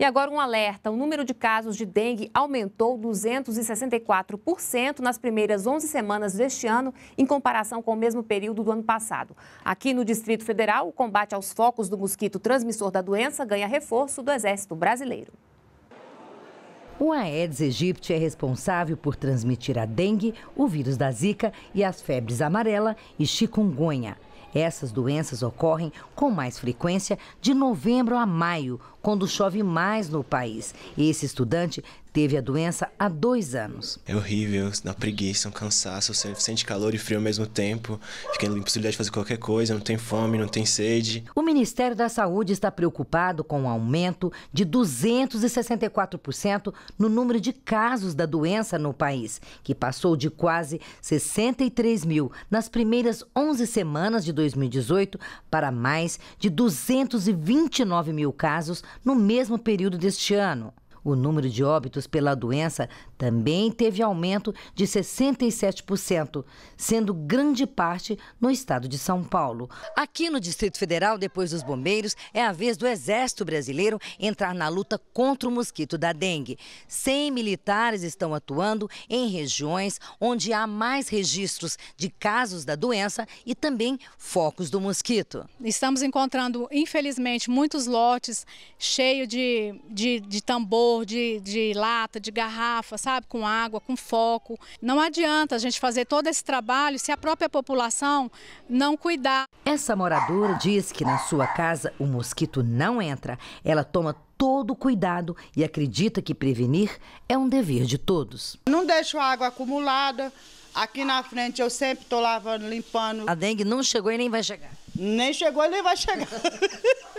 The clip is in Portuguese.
E agora um alerta: o número de casos de dengue aumentou 264% nas primeiras 11 semanas deste ano, em comparação com o mesmo período do ano passado. Aqui no Distrito Federal, o combate aos focos do mosquito transmissor da doença ganha reforço do Exército Brasileiro. O Aedes aegypti é responsável por transmitir a dengue, o vírus da zika e as febres amarela e chikungunya. Essas doenças ocorrem com mais frequência de novembro a maio, quando chove mais no país. Esse estudante teve a doença há dois anos. É horrível, dá preguiça, um cansaço, você sente calor e frio ao mesmo tempo, fica impossibilidade de fazer qualquer coisa, não tem fome, não tem sede. O Ministério da Saúde está preocupado com o um aumento de 264% no número de casos da doença no país, que passou de quase 63 mil nas primeiras 11 semanas de 2018 para mais de 229 mil casos no mesmo período deste ano. O número de óbitos pela doença também teve aumento de 67%, sendo grande parte no estado de São Paulo. Aqui no Distrito Federal, depois dos bombeiros, é a vez do Exército Brasileiro entrar na luta contra o mosquito da dengue. 100 militares estão atuando em regiões onde há mais registros de casos da doença e também focos do mosquito. Estamos encontrando, infelizmente, muitos lotes cheios de, de, de tambor de, de lata, de garrafa, sabe? Com água, com foco. Não adianta a gente fazer todo esse trabalho se a própria população não cuidar. Essa moradora diz que na sua casa o mosquito não entra. Ela toma todo cuidado e acredita que prevenir é um dever de todos. Não deixo água acumulada. Aqui na frente eu sempre estou lavando, limpando. A dengue não chegou e nem vai chegar. Nem chegou e nem vai chegar.